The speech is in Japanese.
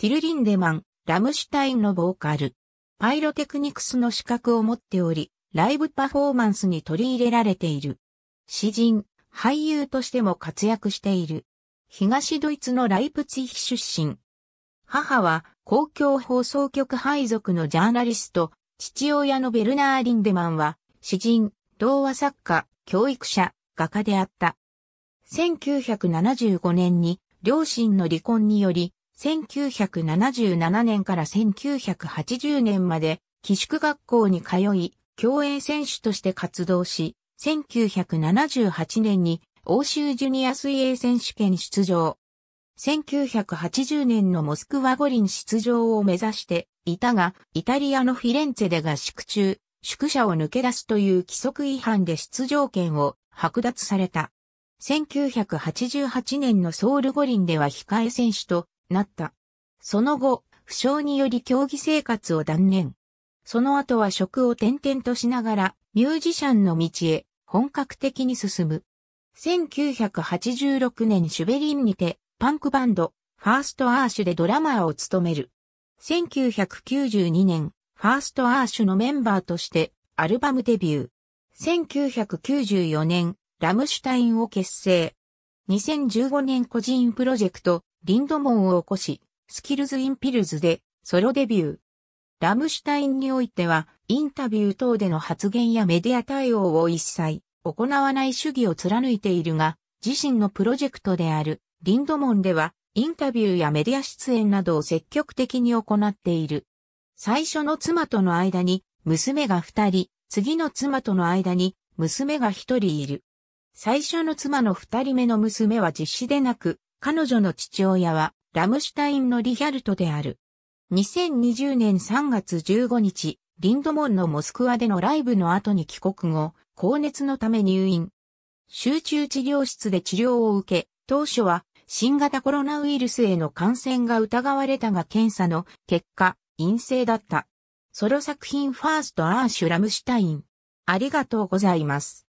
ティルリンデマン、ラムシュタインのボーカル。パイロテクニクスの資格を持っており、ライブパフォーマンスに取り入れられている。詩人、俳優としても活躍している。東ドイツのライプツィヒ出身。母は公共放送局配属のジャーナリスト、父親のベルナー・リンデマンは、詩人、童話作家、教育者、画家であった。1975年に両親の離婚により1977年から1980年まで、寄宿学校に通い、競泳選手として活動し、1978年に欧州ジュニア水泳選手権出場。1980年のモスクワ五輪出場を目指していたが、イタリアのフィレンツェで合宿中、宿舎を抜け出すという規則違反で出場権を剥奪された。1988年のソウル五輪では控え選手となった。その後、負傷により競技生活を断念。その後は職を転々としながら、ミュージシャンの道へ本格的に進む。1986年シュベリンにて、パンクバンド、ファーストアーシュでドラマーを務める。1992年、ファーストアーシュのメンバーとしてアルバムデビュー。1994年、ラムシュタインを結成。2015年個人プロジェクト、リンドモンを起こし、スキルズ・イン・ピルズでソロデビュー。ラムシュタインにおいては、インタビュー等での発言やメディア対応を一切行わない主義を貫いているが、自身のプロジェクトであるリンドモンでは、インタビューやメディア出演などを積極的に行っている。最初の妻との間に娘が二人、次の妻との間に娘が一人いる。最初の妻の二人目の娘は実子でなく、彼女の父親は、ラムシュタインのリヒャルトである。2020年3月15日、リンドモンのモスクワでのライブの後に帰国後、高熱のため入院。集中治療室で治療を受け、当初は新型コロナウイルスへの感染が疑われたが検査の結果、陰性だった。ソロ作品ファーストアーシュラムシュタイン。ありがとうございます。